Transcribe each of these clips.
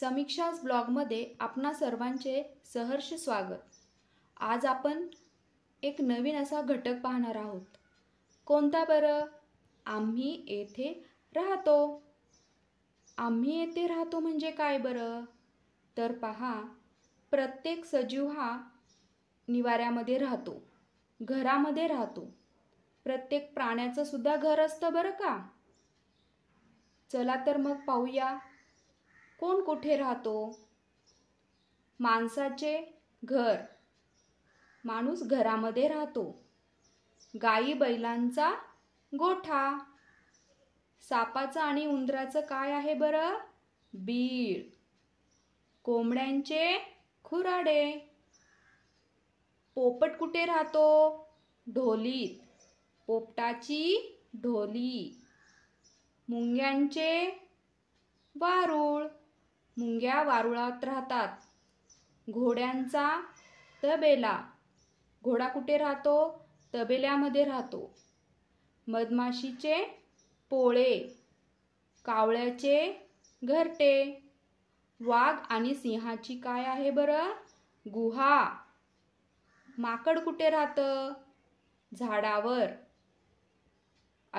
समीक्षास ब्लॉगमध्ये आपणा सर्वांचे सहर्ष स्वागत आज आपण एक नवीन असा घटक पाहणार आहोत कोणता बरं आम्ही येथे राहतो आम्ही येथे राहतो म्हणजे काय बरं तर पहा प्रत्येक सजीव हा निवाऱ्यामध्ये राहतो घरामध्ये राहतो प्रत्येक प्राण्याचं सुद्धा घर असतं बरं का चला तर मग पाहूया कोण कुठे राहतो माणसाचे घर माणूस घरामध्ये राहतो गाई बैलांचा गोठा सापाचं आणि उंदराचं काय आहे बरं बीळ कोंबड्यांचे खुराडे पोपट कुठे राहतो ढोलीत पोपटाची ढोली मुंग्यांचे वारूळ मुंग्या वारुळात राहतात घोड्यांचा तबेला घोडा कुठे राहतो तबेल्यामध्ये राहतो मधमाशीचे पोळे कावळ्याचे घरटे वाघ आणि सिंहाची काय आहे बरं गुहा माकड कुठे राहतं झाडावर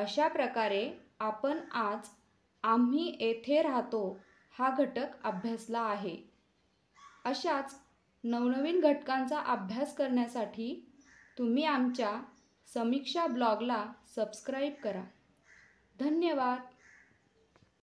अशा प्रकारे आपण आज आम्ही येथे राहतो हा घटक अभ्यासला आहे अशाच नवनवीन घटकांचा अभ्यास करण्यासाठी तुम्ही आमच्या समीक्षा ब्लॉगला सबस्क्राईब करा धन्यवाद